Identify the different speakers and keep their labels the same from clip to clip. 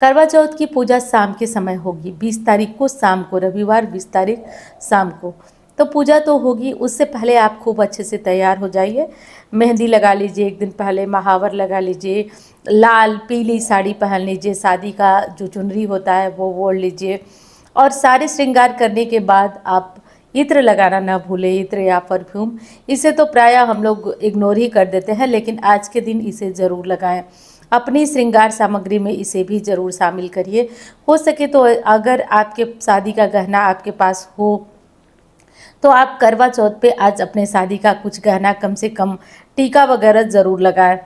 Speaker 1: करवा चौथ की पूजा शाम के समय होगी बीस तारीख को शाम को रविवार बीस तारीख शाम को तो पूजा तो होगी उससे पहले आप खूब अच्छे से तैयार हो जाइए मेहंदी लगा लीजिए एक दिन पहले महावर लगा लीजिए लाल पीली साड़ी पहन लीजिए शादी का जो चुनरी होता है वो ओढ़ लीजिए और सारे श्रृंगार करने के बाद आप इत्र लगाना ना भूलें इत्र या परफ्यूम इसे तो प्रायः हम लोग इग्नोर ही कर देते हैं लेकिन आज के दिन इसे ज़रूर लगाएं अपनी श्रृंगार सामग्री में इसे भी ज़रूर शामिल करिए हो सके तो अगर आपके शादी का गहना आपके पास हो तो आप करवा चौथ पे आज अपने शादी का कुछ गहना कम से कम टीका वगैरह ज़रूर लगाएं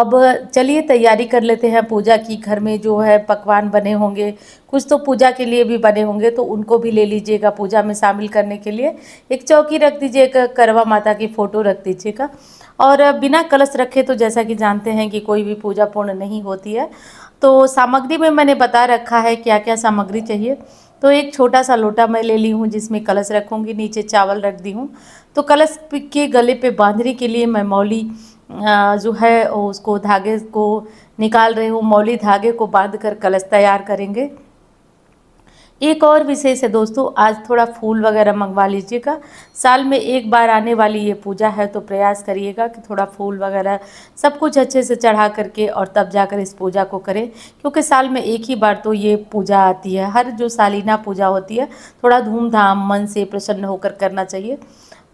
Speaker 1: अब चलिए तैयारी कर लेते हैं पूजा की घर में जो है पकवान बने होंगे कुछ तो पूजा के लिए भी बने होंगे तो उनको भी ले लीजिएगा पूजा में शामिल करने के लिए एक चौकी रख दीजिएगा करवा माता की फ़ोटो रख दीजिएगा और बिना कलश रखे तो जैसा कि जानते हैं कि कोई भी पूजा पूर्ण नहीं होती है तो सामग्री में मैंने बता रखा है क्या क्या सामग्री चाहिए तो एक छोटा सा लोटा मैं ले ली हूँ जिसमें कलश रखूँगी नीचे चावल रख दी हूँ तो कलश के गले पे बांधने के लिए मैं मौली जो है उसको धागे को निकाल रही हूँ मौली धागे को बांध कर कलश तैयार करेंगे एक और विशेष है दोस्तों आज थोड़ा फूल वगैरह मंगवा लीजिएगा साल में एक बार आने वाली ये पूजा है तो प्रयास करिएगा कि थोड़ा फूल वगैरह सब कुछ अच्छे से चढ़ा करके और तब जाकर इस पूजा को करें क्योंकि साल में एक ही बार तो ये पूजा आती है हर जो सालीना पूजा होती है थोड़ा धूमधाम मन से प्रसन्न होकर करना चाहिए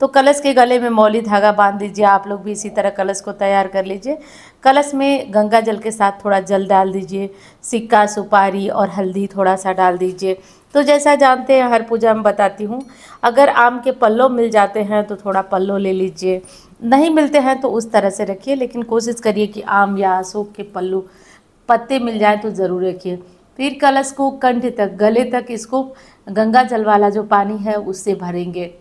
Speaker 1: तो कलश के गले में मौली धागा बांध दीजिए आप लोग भी इसी तरह कलश को तैयार कर लीजिए कलश में गंगा जल के साथ थोड़ा जल डाल दीजिए सिक्का सुपारी और हल्दी थोड़ा सा डाल दीजिए तो जैसा जानते हैं हर पूजा में बताती हूँ अगर आम के पल्लों मिल जाते हैं तो थोड़ा पल्लो ले लीजिए नहीं मिलते हैं तो उस तरह से रखिए लेकिन कोशिश करिए कि आम या अशोक के पल्लू पत्ते मिल जाए तो ज़रूर रखिए फिर कलश को कंठ तक गले तक इसको गंगा जल वाला जो पानी है उससे भरेंगे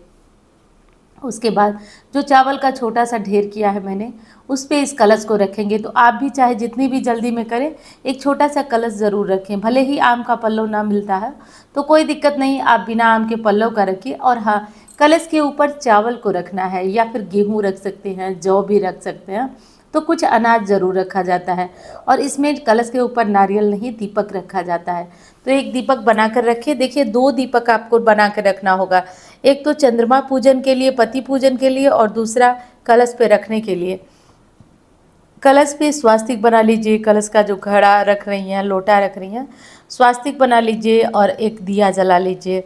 Speaker 1: उसके बाद जो चावल का छोटा सा ढेर किया है मैंने उस पर इस कलश को रखेंगे तो आप भी चाहे जितनी भी जल्दी में करें एक छोटा सा कलश ज़रूर रखें भले ही आम का पल्लव ना मिलता है तो कोई दिक्कत नहीं आप बिना आम के पल्लव का रखिए और हाँ कलश के ऊपर चावल को रखना है या फिर गेहूँ रख सकते हैं जौ भी रख सकते हैं तो कुछ अनाज ज़रूर रखा जाता है और इसमें कलश के ऊपर नारियल नहीं दीपक रखा जाता है तो एक दीपक बना कर देखिए दो दीपक आपको बना कर रखना होगा एक तो चंद्रमा पूजन के लिए पति पूजन के लिए और दूसरा कलश पे रखने के लिए कलश पे स्वास्तिक बना लीजिए कलश का जो घड़ा रख रही हैं लोटा रख रही हैं स्वास्तिक बना लीजिए और एक दिया जला लीजिए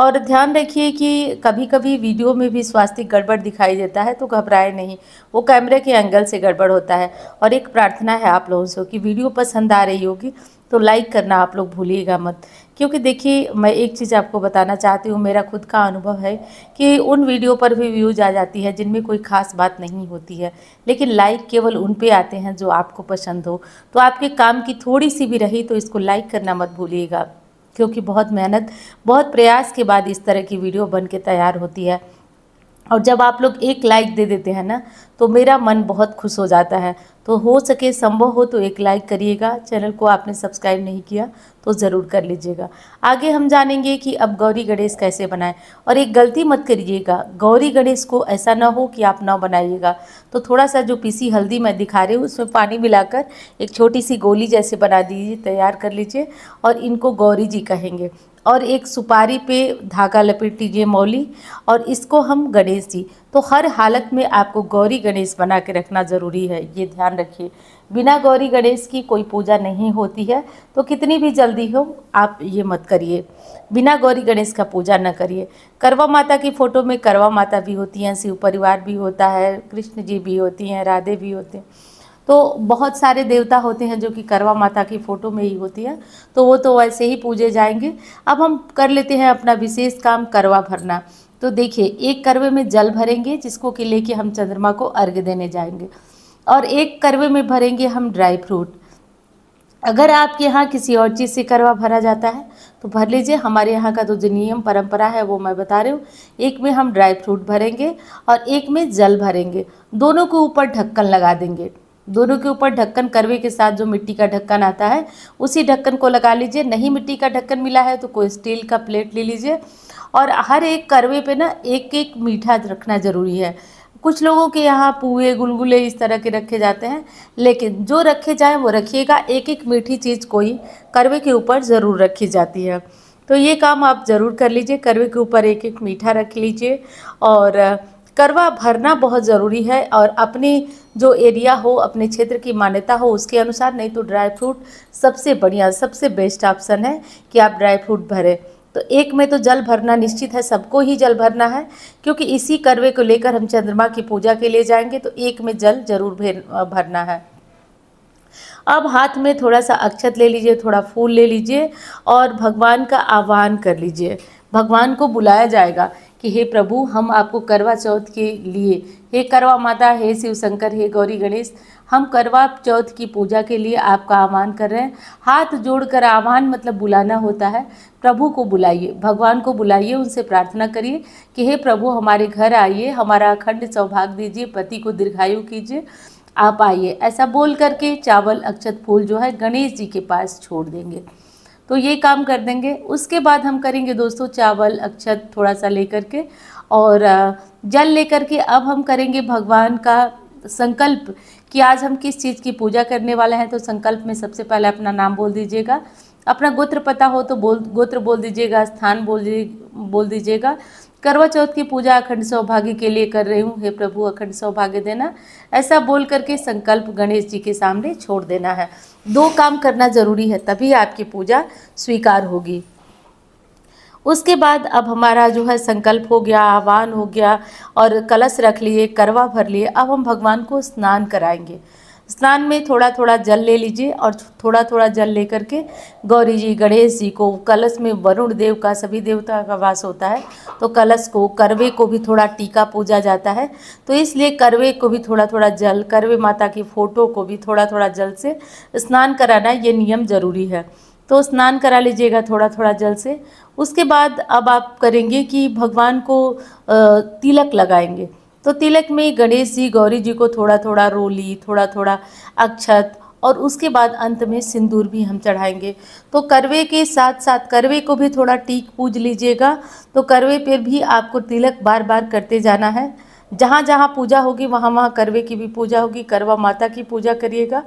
Speaker 1: और ध्यान रखिए कि कभी कभी वीडियो में भी स्वास्थ्य गड़बड़ दिखाई देता है तो घबराए नहीं वो कैमरे के एंगल से गड़बड़ होता है और एक प्रार्थना है आप लोगों से कि वीडियो पसंद आ रही होगी तो लाइक करना आप लोग भूलिएगा मत क्योंकि देखिए मैं एक चीज़ आपको बताना चाहती हूँ मेरा खुद का अनुभव है कि उन वीडियो पर भी व्यूज़ आ जाती है जिनमें कोई ख़ास बात नहीं होती है लेकिन लाइक केवल उन पे आते हैं जो आपको पसंद हो तो आपके काम की थोड़ी सी भी रही तो इसको लाइक करना मत भूलिएगा क्योंकि बहुत मेहनत बहुत प्रयास के बाद इस तरह की वीडियो बन के तैयार होती है और जब आप लोग एक लाइक दे देते हैं ना तो मेरा मन बहुत खुश हो जाता है तो हो सके संभव हो तो एक लाइक करिएगा चैनल को आपने सब्सक्राइब नहीं किया तो ज़रूर कर लीजिएगा आगे हम जानेंगे कि अब गौरी गणेश कैसे बनाएं और एक गलती मत करिएगा गौरी गणेश को ऐसा ना हो कि आप ना बनाइएगा तो थोड़ा सा जो पीसी हल्दी मैं दिखा रही हूँ उसमें पानी मिलाकर एक छोटी सी गोली जैसे बना दीजिए तैयार कर लीजिए और इनको गौरी जी कहेंगे और एक सुपारी पे धागा लपेट लीजिए मौली और इसको हम गणेश जी तो हर हालत में आपको गौरी गणेश बना के रखना ज़रूरी है ये ध्यान रखिए बिना गौरी गणेश की कोई पूजा नहीं होती है तो कितनी भी जल्दी हो आप ये मत करिए बिना गौरी गणेश का पूजा न करिए करवा माता की फ़ोटो में करवा माता भी होती हैं शिव परिवार भी होता है कृष्ण जी भी होती हैं राधे भी होते हैं तो बहुत सारे देवता होते हैं जो कि करवा माता की फ़ोटो में ही होती है तो वो तो वैसे ही पूजे जाएंगे अब हम कर लेते हैं अपना विशेष काम करवा भरना तो देखिए एक करवे में जल भरेंगे जिसको कि लेके हम चंद्रमा को अर्घ देने जाएंगे और एक करवे में भरेंगे हम ड्राई फ्रूट अगर आपके यहाँ किसी और चीज़ से करवा भरा जाता है तो भर लीजिए हमारे यहाँ का तो जो नियम परंपरा है वो मैं बता रही हूँ एक में हम ड्राई फ्रूट भरेंगे और एक में जल भरेंगे दोनों के ऊपर ढक्कन लगा देंगे दोनों के ऊपर ढक्कन करवे के साथ जो मिट्टी का ढक्कन आता है उसी ढक्कन को लगा लीजिए नहीं मिट्टी का ढक्कन मिला है तो कोई स्टील का प्लेट ले लीजिए और हर एक करवे पे ना एक एक मीठा रखना ज़रूरी है कुछ लोगों के यहाँ पूए गुलगुले इस तरह के रखे जाते हैं लेकिन जो रखे जाए वो रखिएगा एक एक मीठी चीज़ कोई करवे के ऊपर ज़रूर रखी जाती है तो ये काम आप ज़रूर कर लीजिए करवे के ऊपर एक एक मीठा रख लीजिए और करवा भरना बहुत ज़रूरी है और अपने जो एरिया हो अपने क्षेत्र की मान्यता हो उसके अनुसार नहीं तो ड्राई फ्रूट सबसे बढ़िया सबसे बेस्ट ऑप्शन है कि आप ड्राई फ्रूट भरें तो एक में तो जल भरना निश्चित है सबको ही जल भरना है क्योंकि इसी करवे को लेकर हम चंद्रमा की पूजा के लिए जाएंगे तो एक में जल जरूर भरना है अब हाथ में थोड़ा सा अक्षत ले लीजिए थोड़ा फूल ले लीजिए और भगवान का आह्वान कर लीजिए भगवान को बुलाया जाएगा कि हे प्रभु हम आपको करवा चौथ के लिए हे करवा माता हे शिव शंकर हे गौरी गणेश हम करवा चौथ की पूजा के लिए आपका आह्वान कर रहे हैं हाथ जोड़कर आह्वान मतलब बुलाना होता है प्रभु को बुलाइए भगवान को बुलाइए उनसे प्रार्थना करिए कि हे प्रभु हमारे घर आइए हमारा अखंड सौभाग्य दीजिए पति को दीर्घायु कीजिए आप आइए ऐसा बोल करके चावल अक्षत फूल जो है गणेश जी के पास छोड़ देंगे तो ये काम कर देंगे उसके बाद हम करेंगे दोस्तों चावल अक्षत थोड़ा सा लेकर के और जल लेकर के अब हम करेंगे भगवान का संकल्प कि आज हम किस चीज़ की पूजा करने वाले हैं तो संकल्प में सबसे पहले अपना नाम बोल दीजिएगा अपना गोत्र पता हो तो बोल गोत्र बोल दीजिएगा स्थान बोल बोल दीजिएगा करवा चौथ की पूजा अखंड सौभाग्य के लिए कर रही हूँ हे प्रभु अखंड सौभाग्य देना ऐसा बोल करके संकल्प गणेश जी के सामने छोड़ देना है दो काम करना जरूरी है तभी आपकी पूजा स्वीकार होगी उसके बाद अब हमारा जो है संकल्प हो गया आह्वान हो गया और कलश रख लिए करवा भर लिए अब हम भगवान को स्नान कराएंगे स्नान में थोड़ा थोड़ा जल ले लीजिए और थोड़ा थोड़ा जल लेकर के गौरी जी गणेश जी को कलश में वरुण देव का सभी देवता का वास होता है तो कलश को करवे को भी थोड़ा टीका पूजा जाता है तो इसलिए करवे को भी थोड़ा थोड़ा जल करवे माता की फ़ोटो को भी थोड़ा थोड़ा जल से स्नान कराना ये नियम ज़रूरी है तो स्नान करा लीजिएगा थोड़ा थोड़ा जल से उसके बाद अब आप करेंगे कि भगवान को तिलक लगाएंगे तो तिलक में गणेश जी गौरी जी को थोड़ा थोड़ा रोली थोड़ा थोड़ा अक्षत और उसके बाद अंत में सिंदूर भी हम चढ़ाएंगे तो करवे के साथ साथ करवे को भी थोड़ा टीक पूज लीजिएगा तो करवे पर भी आपको तिलक बार बार करते जाना है जहाँ जहाँ पूजा होगी वहाँ वहाँ करवे की भी पूजा होगी करवा माता की पूजा करिएगा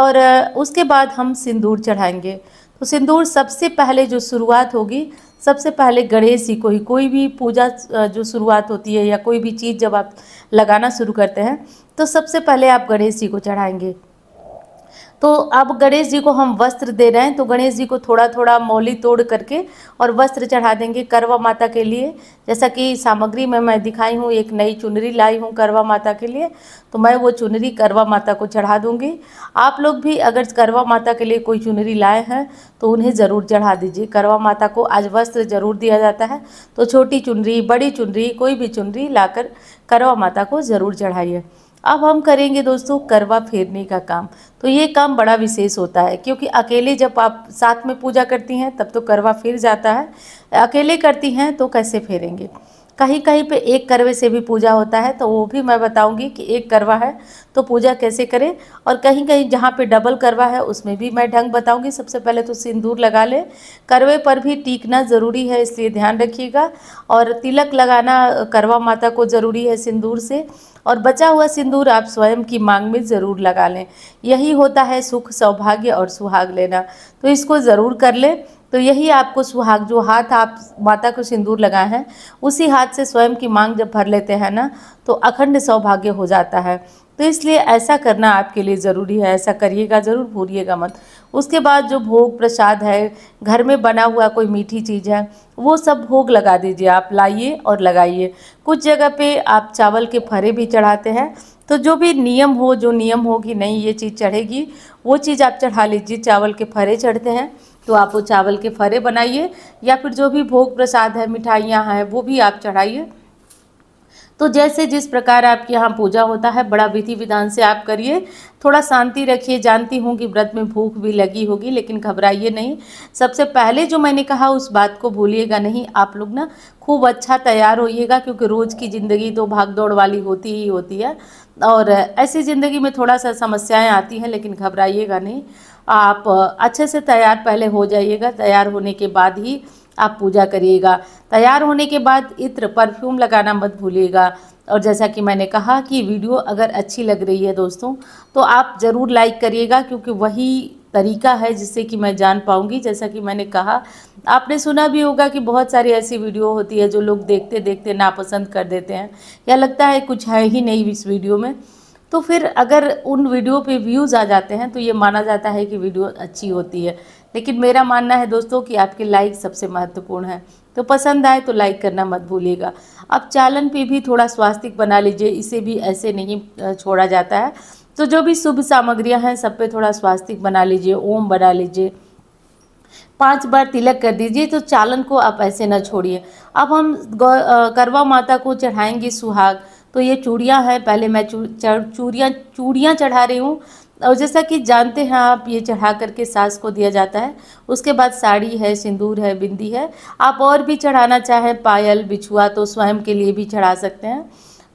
Speaker 1: और उसके बाद हम सिंदूर चढ़ाएंगे तो सिंदूर सबसे पहले जो शुरुआत होगी सबसे पहले गणेश जी को ही कोई भी पूजा जो शुरुआत होती है या कोई भी चीज़ जब आप लगाना शुरू करते हैं तो सबसे पहले आप गणेश जी को चढ़ाएंगे तो अब गणेश जी को हम वस्त्र दे रहे हैं तो गणेश जी को थोड़ा थोड़ा मौली तोड़ करके और वस्त्र चढ़ा देंगे करवा माता के लिए जैसा कि सामग्री में मैं दिखाई हूँ एक नई चुनरी लाई हूँ करवा माता के लिए तो मैं वो चुनरी करवा माता को चढ़ा दूँगी आप लोग भी अगर करवा माता के लिए कोई चुनरी लाए हैं तो उन्हें ज़रूर चढ़ा दीजिए करवा माता को आज वस्त्र ज़रूर दिया जाता है तो छोटी चुनरी बड़ी चुनरी कोई भी चुनरी ला करवा माता को ज़रूर चढ़ाइए अब हम करेंगे दोस्तों करवा फेरने का काम तो ये काम बड़ा विशेष होता है क्योंकि अकेले जब आप साथ में पूजा करती हैं तब तो करवा फेर जाता है अकेले करती हैं तो कैसे फेरेंगे कहीं कहीं पे एक करवे से भी पूजा होता है तो वो भी मैं बताऊंगी कि एक करवा है तो पूजा कैसे करें और कहीं कहीं जहाँ पे डबल करवा है उसमें भी मैं ढंग बताऊंगी सबसे पहले तो सिंदूर लगा लें करवे पर भी टीकना ज़रूरी है इसलिए ध्यान रखिएगा और तिलक लगाना करवा माता को ज़रूरी है सिंदूर से और बचा हुआ सिंदूर आप स्वयं की मांग में ज़रूर लगा लें यही होता है सुख सौभाग्य और सुहाग लेना तो इसको ज़रूर कर लें तो यही आपको सुहाग जो हाथ आप माता को सिंदूर लगाए हैं उसी हाथ से स्वयं की मांग जब भर लेते हैं ना तो अखंड सौभाग्य हो जाता है तो इसलिए ऐसा करना आपके लिए ज़रूरी है ऐसा करिएगा ज़रूर भूलिएगा मत उसके बाद जो भोग प्रसाद है घर में बना हुआ कोई मीठी चीज़ है वो सब भोग लगा दीजिए आप लाइए और लगाइए कुछ जगह पे आप चावल के फरे भी चढ़ाते हैं तो जो भी नियम हो जो नियम हो कि नहीं ये चीज़ चढ़ेगी वो चीज़ आप चढ़ा लीजिए चावल के फरे चढ़ते हैं तो आप वो चावल के फरे बनाइए या फिर जो भी भोग प्रसाद है मिठाइयाँ हैं वो भी आप चढ़ाइए तो जैसे जिस प्रकार आपके यहाँ पूजा होता है बड़ा विधि विधान से आप करिए थोड़ा शांति रखिए जानती हूँ कि व्रत में भूख भी लगी होगी लेकिन घबराइए नहीं सबसे पहले जो मैंने कहा उस बात को भूलिएगा नहीं आप लोग ना खूब अच्छा तैयार होइएगा क्योंकि रोज़ की ज़िंदगी तो भाग दौड़ वाली होती ही होती है और ऐसी ज़िंदगी में थोड़ा सा समस्याएं आती हैं लेकिन घबराइएगा नहीं आप अच्छे से तैयार पहले हो जाइएगा तैयार होने के बाद ही आप पूजा करिएगा तैयार होने के बाद इत्र परफ्यूम लगाना मत भूलिएगा और जैसा कि मैंने कहा कि वीडियो अगर अच्छी लग रही है दोस्तों तो आप ज़रूर लाइक करिएगा क्योंकि वही तरीका है जिससे कि मैं जान पाऊंगी जैसा कि मैंने कहा आपने सुना भी होगा कि बहुत सारी ऐसी वीडियो होती है जो लोग देखते देखते नापसंद कर देते हैं या लगता है कुछ है ही नहीं इस वीडियो में तो फिर अगर उन वीडियो पे व्यूज़ आ जाते हैं तो ये माना जाता है कि वीडियो अच्छी होती है लेकिन मेरा मानना है दोस्तों कि आपके लाइक सबसे महत्वपूर्ण है तो पसंद आए तो लाइक करना मत भूलिएगा अब चालन पे भी थोड़ा स्वास्तिक बना लीजिए इसे भी ऐसे नहीं छोड़ा जाता है तो जो भी शुभ सामग्रियाँ हैं सब पे थोड़ा स्वास्तिक बना लीजिए ओम बना लीजिए पांच बार तिलक कर दीजिए तो चालन को आप ऐसे ना छोड़िए अब हम करवा माता को चढ़ाएंगे सुहाग तो ये चूड़ियाँ हैं पहले मैं चू चूड़ियाँ चूड़ियाँ चढ़ा रही हूँ और जैसा कि जानते हैं आप ये चढ़ा करके सास को दिया जाता है उसके बाद साड़ी है सिंदूर है बिंदी है आप और भी चढ़ाना चाहें पायल बिछुआ तो स्वयं के लिए भी चढ़ा सकते हैं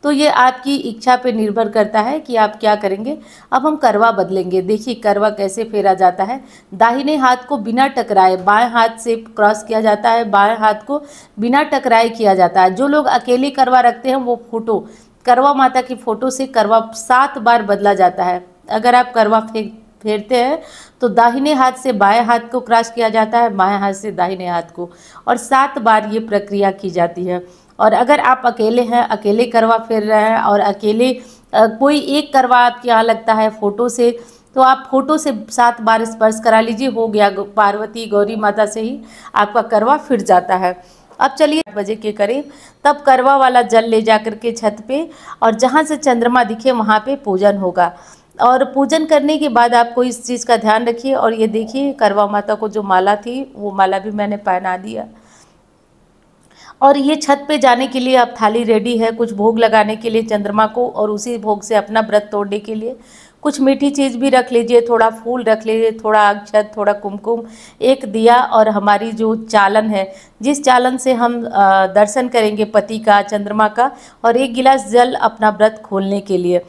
Speaker 1: तो ये आपकी इच्छा पे निर्भर करता है कि आप क्या करेंगे अब हम करवा बदलेंगे देखिए करवा कैसे फेरा जाता है दाहिने हाथ को बिना टकराए बाएं हाथ से क्रॉस किया जाता है बाएं हाथ को बिना टकराए किया जाता है जो लोग अकेले करवा रखते हैं वो फोटो करवा माता की फ़ोटो से करवा सात बार बदला जाता है अगर आप करवा फेंक फेरते हैं तो दाहिने हाथ से बाएं हाथ को क्रॉस किया जाता है बाएं हाथ से दाहिने हाथ को और सात बार ये प्रक्रिया की जाती है और अगर आप अकेले हैं अकेले करवा फेर रहे हैं और अकेले कोई एक करवा आपके यहाँ लगता है फ़ोटो से तो आप फोटो से सात बार स्पर्श करा लीजिए हो गया पार्वती गौरी माता से ही आपका करवा फिर जाता है अब चलिए बजे के करीब तब करवा वाला जल ले जाकर के छत पे और जहाँ से चंद्रमा दिखे वहाँ पे पूजन होगा और पूजन करने के बाद आपको इस चीज़ का ध्यान रखिए और ये देखिए करवा माता को जो माला थी वो माला भी मैंने पहना दिया और ये छत पे जाने के लिए अब थाली रेडी है कुछ भोग लगाने के लिए चंद्रमा को और उसी भोग से अपना व्रत तोड़ने के लिए कुछ मीठी चीज़ भी रख लीजिए थोड़ा फूल रख लीजिए थोड़ा अक्षत थोड़ा कुमकुम एक दिया और हमारी जो चालन है जिस चालन से हम दर्शन करेंगे पति का चंद्रमा का और एक गिलास जल अपना व्रत खोलने के लिए